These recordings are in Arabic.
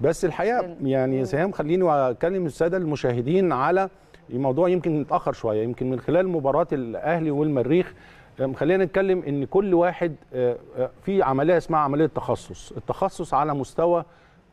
بس الحقيقه يعني سهام خليني اكلم الساده المشاهدين على الموضوع يمكن اتاخر شويه يمكن من خلال مباراه الاهلي والمريخ خلينا نتكلم ان كل واحد أه، أه، في عمليه اسمها عمليه تخصص التخصص على مستوى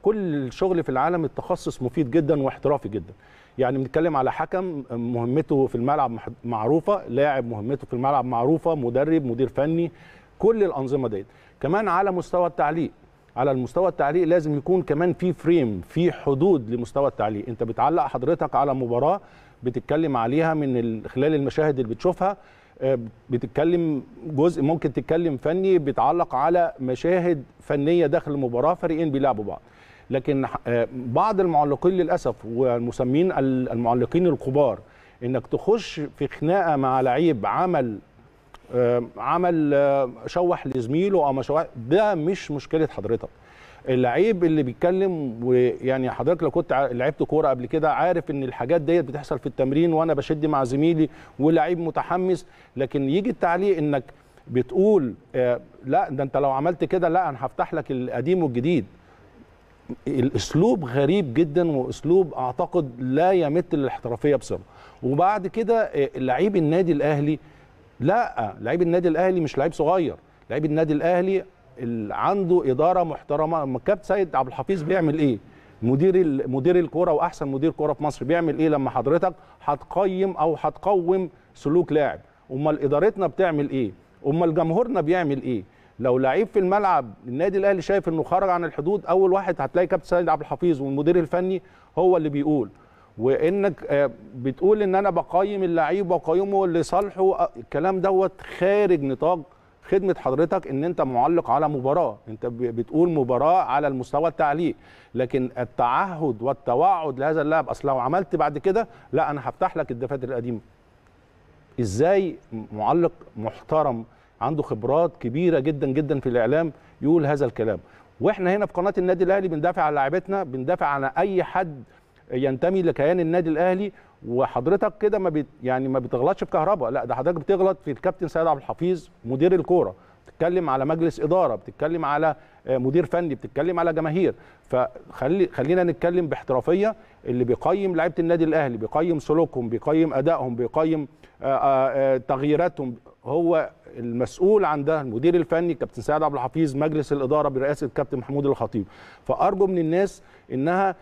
كل الشغل في العالم التخصص مفيد جدا واحترافي جدا يعني بنتكلم على حكم مهمته في الملعب معروفه لاعب مهمته في الملعب معروفه مدرب مدير فني كل الانظمه ديت كمان على مستوى التعليق على المستوى التعليق لازم يكون كمان في فريم في حدود لمستوى التعليق انت بتعلق حضرتك على مباراه بتتكلم عليها من خلال المشاهد اللي بتشوفها آه، بتتكلم جزء ممكن تتكلم فني بتعلق على مشاهد فنيه داخل المباراه فريقين بيلعبوا بعض لكن آه، بعض المعلقين للاسف والمسمين المعلقين الكبار انك تخش في خناقه مع لعيب عمل آه، عمل آه، شوح لزميله او شوح ده مش مشكله حضرتك اللعيب اللي بيتكلم ويعني حضرتك لو كنت لعبت كوره قبل كده عارف ان الحاجات ديت بتحصل في التمرين وانا بشد مع زميلي واللعيب متحمس لكن يجي التعليق انك بتقول آه، لا ده انت لو عملت كده لا انا هفتح لك القديم والجديد الاسلوب غريب جدا واسلوب اعتقد لا يمت للاحترافيه بصراحه وبعد كده لعيب النادي الاهلي لا لعيب النادي الاهلي مش لعيب صغير لعيب النادي الاهلي عنده اداره محترمه كابتن سيد عبد الحفيظ بيعمل ايه مدير مدير الكوره واحسن مدير كوره في مصر بيعمل ايه لما حضرتك هتقيم او هتقوم سلوك لاعب امال ادارتنا بتعمل ايه امال جمهورنا بيعمل ايه لو لعيب في الملعب النادي الاهلي شايف انه خرج عن الحدود اول واحد هتلاقي كابتن سيد عبد الحفيظ والمدير الفني هو اللي بيقول وانك آه، بتقول ان انا بقيم اللعيب واقيمه لصالحه آه، الكلام دوت خارج نطاق خدمه حضرتك ان انت معلق على مباراه انت بتقول مباراه على المستوى التعليق لكن التعهد والتوعد لهذا اللاعب اصل لو عملت بعد كده لا انا هفتح لك الدفاتر القديمه ازاي معلق محترم عنده خبرات كبيره جدا جدا في الاعلام يقول هذا الكلام واحنا هنا في قناه النادي الاهلي بندافع عن لاعيبتنا بندافع عن اي حد ينتمي لكيان النادي الاهلي وحضرتك كده ما بت يعني ما بتغلطش في كهرباء لا ده حضرتك بتغلط في الكابتن سيد عبد الحفيظ مدير الكوره بتتكلم على مجلس اداره بتتكلم على آه، مدير فني بتتكلم على جماهير فخلي خلينا نتكلم باحترافيه اللي بيقيم لعيبه النادي الاهلي بيقيم سلوكهم بيقيم ادائهم بيقيم آه، آه، تغييراتهم هو المسؤول عن ده المدير الفني كابتن سعد عبد الحفيظ مجلس الاداره برئاسه الكابتن محمود الخطيب فارجو من الناس انها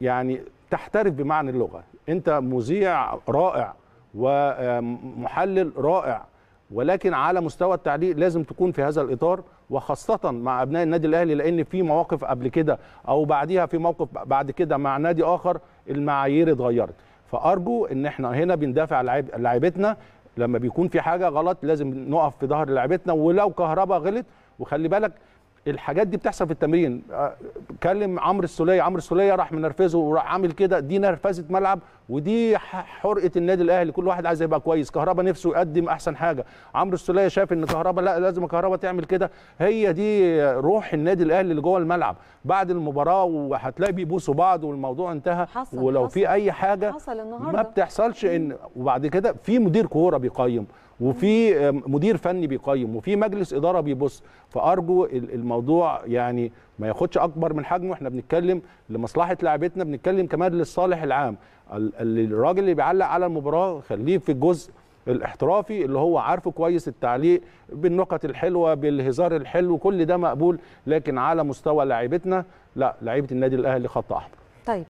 يعني تحترف بمعنى اللغه انت مذيع رائع ومحلل رائع ولكن على مستوى التعليق لازم تكون في هذا الاطار وخاصه مع ابناء النادي الاهلي لان في مواقف قبل كده او بعديها في موقف بعد كده مع نادي اخر المعايير اتغيرت فارجو ان احنا هنا بندافع لعيبتنا لما بيكون في حاجه غلط لازم نقف في ظهر لعيبتنا ولو كهربا غلط وخلي بالك الحاجات دي بتحصل في التمرين آه، كلم عمرو السوليه عمرو السوليه راح منرفزه وراح عامل كده دي نرفزه ملعب ودي حرقه النادي الاهلي كل واحد عايز يبقى كويس كهربا نفسه يقدم احسن حاجه عمرو السوليه شاف ان كهربا لا لازم كهربا تعمل كده هي دي روح النادي الاهلي اللي جوه الملعب بعد المباراه وهتلاقي بيبوسوا بعض والموضوع انتهى حصل ولو حصل في اي حاجه حصل النهارده ما بتحصلش ان وبعد كده في مدير كوره بيقيم وفي آه، مدير فني بيقيم وفي مجلس اداره بيبص فارجو الموضوع يعني ما ياخدش اكبر من حجمه احنا بنتكلم لمصلحه لاعبتنا بنتكلم كمان للصالح العام الراجل اللي بيعلق على المباراه خليه في الجزء الاحترافي اللي هو عارفه كويس التعليق بالنقط الحلوه بالهزار الحلو كل ده مقبول لكن على مستوى لاعبتنا لا لعيبه النادي الاهلي خط احمر طيب